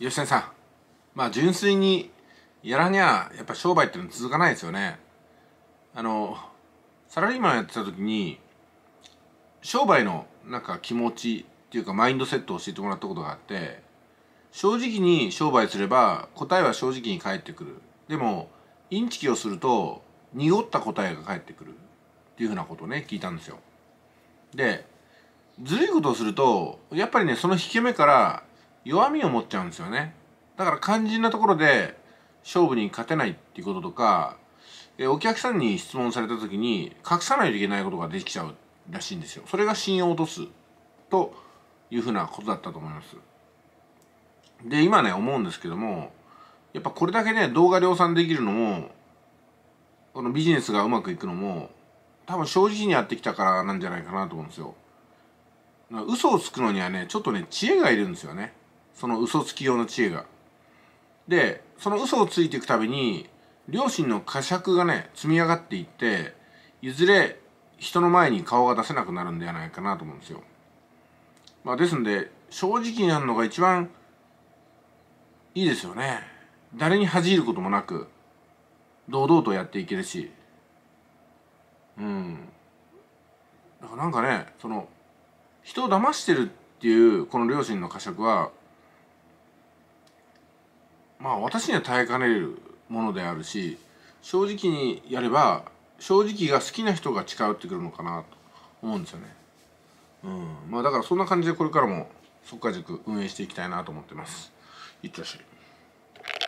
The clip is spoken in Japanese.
吉田さんまあ純粋にやらにゃやっぱ商売っての続かないですよねあのサラリーマンやってた時に商売のなんか気持ちっていうかマインドセットを教えてもらったことがあって正直に商売すれば答えは正直に返ってくるでもインチキをすると濁った答えが返ってくるっていうふうなことをね聞いたんですよでずるいことをするとやっぱりねその引け目から弱みを持っちゃうんですよねだから肝心なところで勝負に勝てないっていうこととか、えお客さんに質問された時に隠さないといけないことができちゃうらしいんですよそれが信用を落とすというふうなことだったと思いますで今ね思うんですけどもやっぱこれだけね動画量産できるのもこのビジネスがうまくいくのも多分正直にやってきたからなんじゃないかなと思うんですよ嘘をつくのにはねちょっとね知恵がいるんですよねその嘘つき用の知恵がでその嘘をついていくたびに両親の呵責がね積み上がっていっていずれ人の前に顔が出せなくなるんではないかなと思うんですよ。まあ、ですんで正直になるのが一番いいですよね。誰に恥じることもなく堂々とやっていけるしうんだからなんかねその人を騙してるっていうこの両親の呵責はまあ私には耐えかねるものであるし正直にやれば正直が好きな人が近寄ってくるのかなと思うんですよね。うん、まあだからそんな感じでこれからもっか塾運営していきたいなと思ってます。いってらっしゃい。